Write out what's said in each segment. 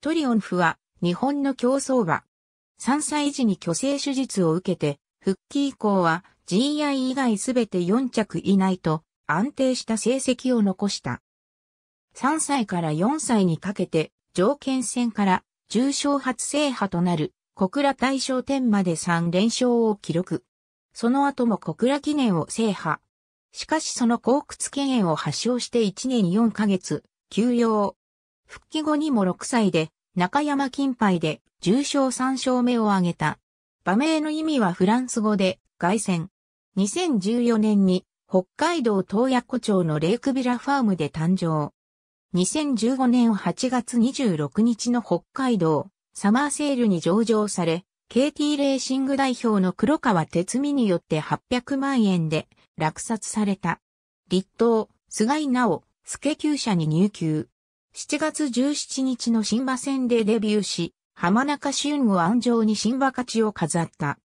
トリオンフは日本の競争馬。3歳時に虚勢手術を受けて、復帰以降は GI 以外すべて4着以内と安定した成績を残した。3歳から4歳にかけて条件戦から重賞初制覇となる小倉大賞天まで3連勝を記録。その後も小倉記念を制覇。しかしその甲屈権念を発症して1年4ヶ月、休養。復帰後にも6歳で、中山金杯で重賞3勝目を挙げた。馬名の意味はフランス語で、凱旋。2014年に北海道東爺湖町のレイクビラファームで誕生。2015年8月26日の北海道サマーセールに上場され、KT レーシング代表の黒川哲美によって800万円で落札された。立東、菅井直、助厩者に入級。7月17日の新馬戦でデビューし、浜中俊を安城に新馬勝ちを飾った。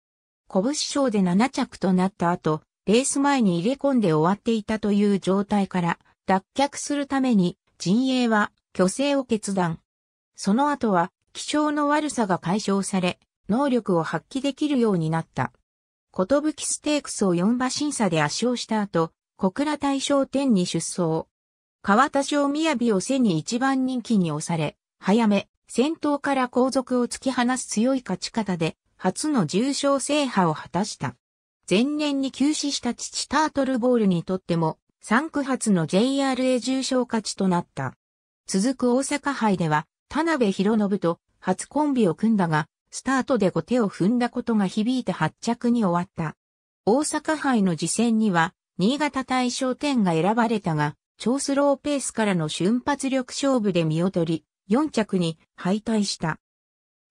拳賞で7着となった後、レース前に入れ込んで終わっていたという状態から脱却するために陣営は虚勢を決断。その後は気象の悪さが解消され、能力を発揮できるようになった。ことぶきステークスを4馬審査で圧勝した後、小倉大賞天に出走。川田省雅を背に一番人気に押され、早め、先頭から後続を突き放す強い勝ち方で、初の重賞制覇を果たした。前年に休止した父タートルボールにとっても、3区発の JRA 重賞勝ちとなった。続く大阪杯では、田辺博信と初コンビを組んだが、スタートで後手を踏んだことが響いて発着に終わった。大阪杯の次戦には、新潟大賞典が選ばれたが、超スローペースからの瞬発力勝負で見劣り、4着に敗退した。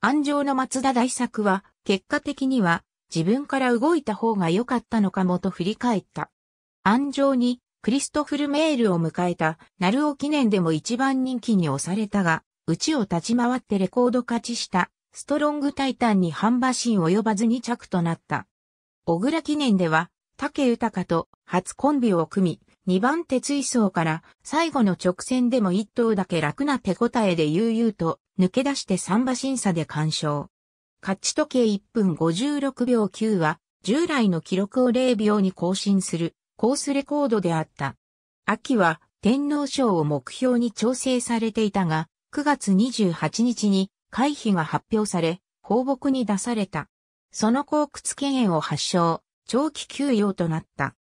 安城の松田大作は、結果的には、自分から動いた方が良かったのかもと振り返った。安城に、クリストフル・メールを迎えた、ナルオ記念でも一番人気に押されたが、うちを立ち回ってレコード勝ちした、ストロングタイタンに半馬身及ばず2着となった。小倉記念では、竹豊と初コンビを組み、2番手追走から最後の直線でも1頭だけ楽な手応えで悠々と抜け出して3馬審査で完勝。勝ち時計1分56秒9は従来の記録を0秒に更新するコースレコードであった。秋は天皇賞を目標に調整されていたが、9月28日に回避が発表され、放牧に出された。その後屈権炎を発症、長期休養となった。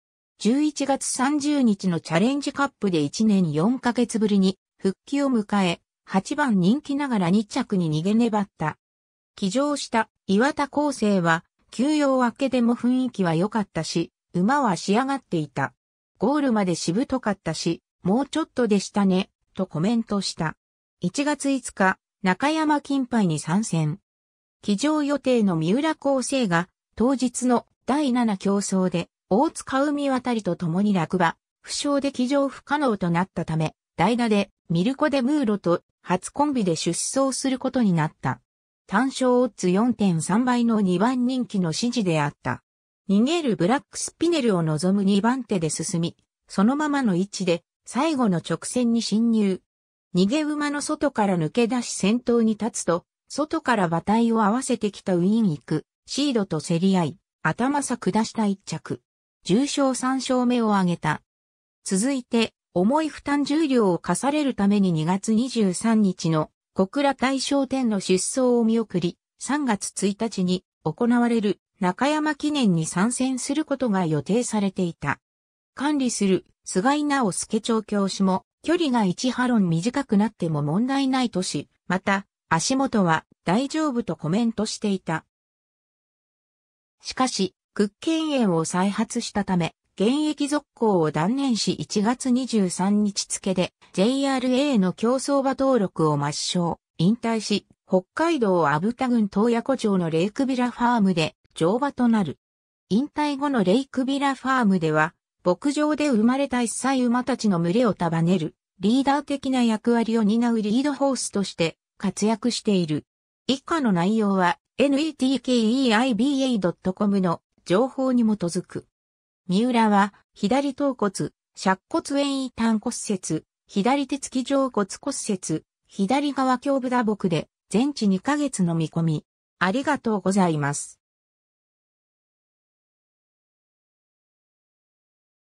11月30日のチャレンジカップで1年4ヶ月ぶりに復帰を迎え、8番人気ながら2着に逃げ粘った。騎乗した岩田康生は、休養明けでも雰囲気は良かったし、馬は仕上がっていた。ゴールまでしぶとかったし、もうちょっとでしたね、とコメントした。1月5日、中山金杯に参戦。騎乗予定の三浦康生が、当日の第7競争で大塚海渡りと共に落馬、負傷で騎乗不可能となったため、代打でミルコ・デ・ムーロと初コンビで出走することになった。単勝オッズ4.3倍の2番人気の指示であった。逃げるブラックスピネルを望む2番手で進み、そのままの位置で最後の直線に侵入。逃げ馬の外から抜け出し先頭に立つと、外から馬体を合わせてきたウィン行く、シードと競り合い、頭さ下した一着。重症3勝目を挙げた。続いて、重い負担重量を課されるために2月23日の小倉大商店の出走を見送り、3月1日に行われる中山記念に参戦することが予定されていた。管理する菅井直介調教師も距離が1ハロン短くなっても問題ないとし、また足元は大丈夫とコメントしていた。しかし、屈腱炎を再発したため、現役続行を断念し1月23日付で JRA の競争馬登録を抹消、引退し、北海道阿武田郡東野湖町のレイクビラファームで乗馬となる。引退後のレイクビラファームでは、牧場で生まれた一歳馬たちの群れを束ねる、リーダー的な役割を担うリードホースとして活躍している。以下の内容は netkeeiba.com の情報に基づく。三浦は、左頭骨、尺骨炎位端骨折、左手付き上骨骨折、左側胸部打撲で、全治2ヶ月の見込み。ありがとうございます。